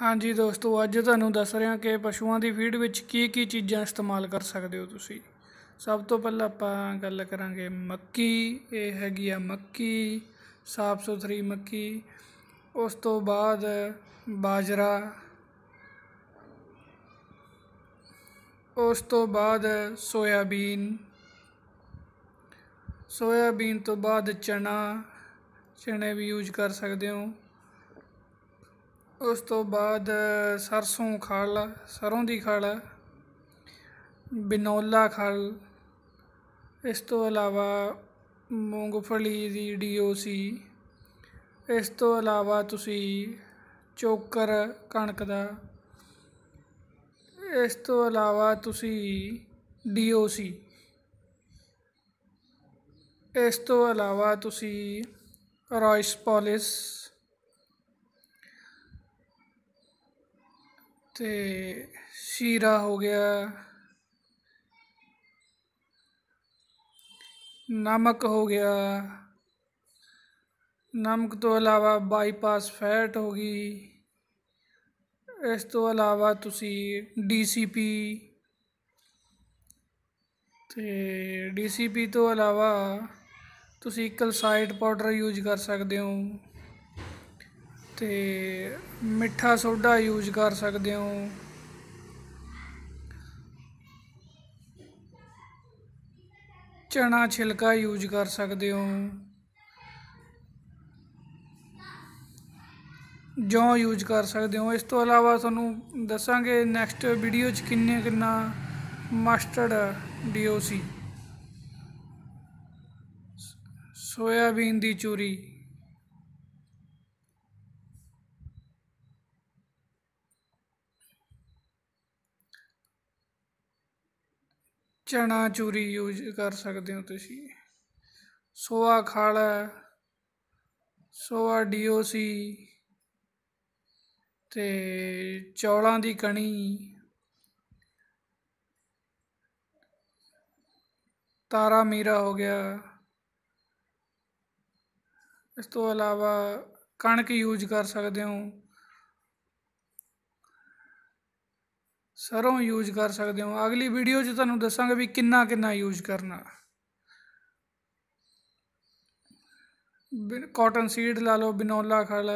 ਹਾਂਜੀ ਦੋਸਤੋ ਅੱਜ ਤੁਹਾਨੂੰ ਦੱਸ ਰਿਹਾ ਕਿ ਪਸ਼ੂਆਂ ਦੀ ਫੀਡ ਵਿੱਚ ਕੀ ਕੀ ਚੀਜ਼ਾਂ ਇਸਤੇਮਾਲ ਕਰ ਸਕਦੇ ਹੋ ਤੁਸੀਂ ਸਭ ਤੋਂ ਪਹਿਲਾਂ ਆਪਾਂ ਗੱਲ ਕਰਾਂਗੇ ਮੱਕੀ ਇਹ ਹੈਗੀ ਆ ਮੱਕੀ ਸਾਫ ਸੁਥਰੀ ਮੱਕੀ ਉਸ ਤੋਂ ਬਾਅਦ ਬਾਜਰਾ ਉਸ ਤੋਂ ਬਾਅਦ ਸੋਇਆਬੀਨ ਸੋਇਆਬੀਨ ਤੋਂ ਬਾਅਦ ਚਨਾ ਚਣੇ ਵੀ ਯੂਜ ਕਰ ਸਕਦੇ ਹੋ ਉਸ ਤੋਂ ਬਾਅਦ ਸਰਸੋਂ ਖਲ ਸਰੋਂ ਦੀ ਖਲ ਬਿਨੋਲਾ ਖਲ ਇਸ ਤੋਂ ਇਲਾਵਾ ਮੂੰਗਫਲੀ ਦੀ ਡੀਓਸੀ ਇਸ ਤੋਂ ਇਲਾਵਾ ਤੁਸੀਂ ਚੋਕਰ ਕਣਕ ਦਾ ਇਸ ਤੋਂ ਇਲਾਵਾ ਤੁਸੀਂ ਡੀਓਸੀ ਇਸ ਤੋਂ ਇਲਾਵਾ ਤੁਸੀਂ ਰਾਈਸ ਪਾਲਿਸ ਤੇ ਸ਼ੀਰਾ ਹੋ ਗਿਆ ਨਮਕ ਹੋ ਗਿਆ ਨਮਕ ਤੋਂ ਇਲਾਵਾ ਬਾਈਪਾਸ ਫੈਟ ਹੋ ਗਈ ਇਸ ਤੋਂ ਇਲਾਵਾ ਤੁਸੀਂ ਡੀਸੀਪੀ ਤੇ ਡੀਸੀਪੀ ਤੋਂ ਇਲਾਵਾ ਤੁਸੀਂ ਕਲਸਾਈਡ ਪਾਊਡਰ ਯੂਜ਼ ਕਰ ਸਕਦੇ ਹੋ ਤੇ ਮਿੱਠਾ ਸੋਡਾ ਯੂਜ਼ ਕਰ ਸਕਦੇ ਹੋ ਚਣਾ ਛਿਲਕਾ ਯੂਜ਼ ਕਰ ਸਕਦੇ ਹੋ ਜੋ ਯੂਜ਼ ਕਰ ਸਕਦੇ ਹੋ ਇਸ ਤੋਂ ਇਲਾਵਾ ਤੁਹਾਨੂੰ ਦੱਸਾਂਗੇ ਨੈਕਸਟ ਵੀਡੀਓ 'ਚ ਕਿੰਨੇ ਕਿੰਨਾ ਮਸਟਰਡ ਡੀਓਸੀ ਸੋਇਆਬੀਨ ਦੀ ਚੂਰੀ ਚਨਾ ਚੂਰੀ ਯੂਜ ਕਰ ਸਕਦੇ ਹੋ ਤੁਸੀਂ ਸੋਆ ਖਾਲ ਸੋਆ ਡੀਓਸੀ ਤੇ ਚੌਲਾਂ ਦੀ ਕਣੀ ਤਾਰਾ ਮੀਰਾ ਹੋ ਗਿਆ ਇਸ ਤੋਂ ਇਲਾਵਾ ਕਣਕ ਯੂਜ ਕਰ ਸਕਦੇ ਹੋ ਸਰੋਂ ਯੂਜ਼ ਕਰ ਸਕਦੇ ਹੋ ਅਗਲੀ ਵੀਡੀਓ 'ਚ ਤੁਹਾਨੂੰ ਦੱਸਾਂਗਾ ਵੀ ਕਿੰਨਾ ਕਿੰਨਾ ਯੂਜ਼ ਕਰਨਾ ਕਾਟਨ ਸੀਡ ਲਾ ਲਓ ਬਿਨੋਲਾ ਖਲ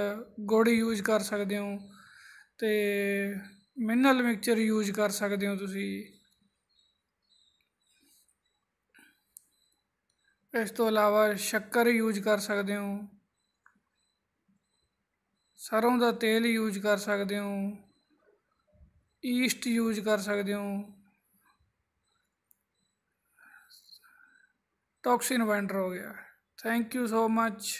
ਗੁੜ ਯੂਜ਼ ਕਰ ਸਕਦੇ ਹੋ ਤੇ ਮਿਨਰਲ ਮਿਕਸਚਰ ਯੂਜ਼ ਕਰ ਸਕਦੇ ਹੋ ਤੁਸੀਂ ਇਸ ਤੋਂ ਇਲਾਵਾ ਸ਼ੱਕਰ ਯੂਜ਼ ਕਰ ਸਕਦੇ ਹੋ ਸਰੋਂ ਦਾ ਤੇਲ ਯੂਜ਼ ਕਰ ਸਕਦੇ ਹੋ ਈਸਟ ਯੂਜ਼ ਕਰ ਸਕਦੇ ਹੋ ਟੌਕਸਿਨ ਵੈਂਡਰ ਹੋ ਗਿਆ ਥੈਂਕ ਯੂ ਸੋ ਮੱਚ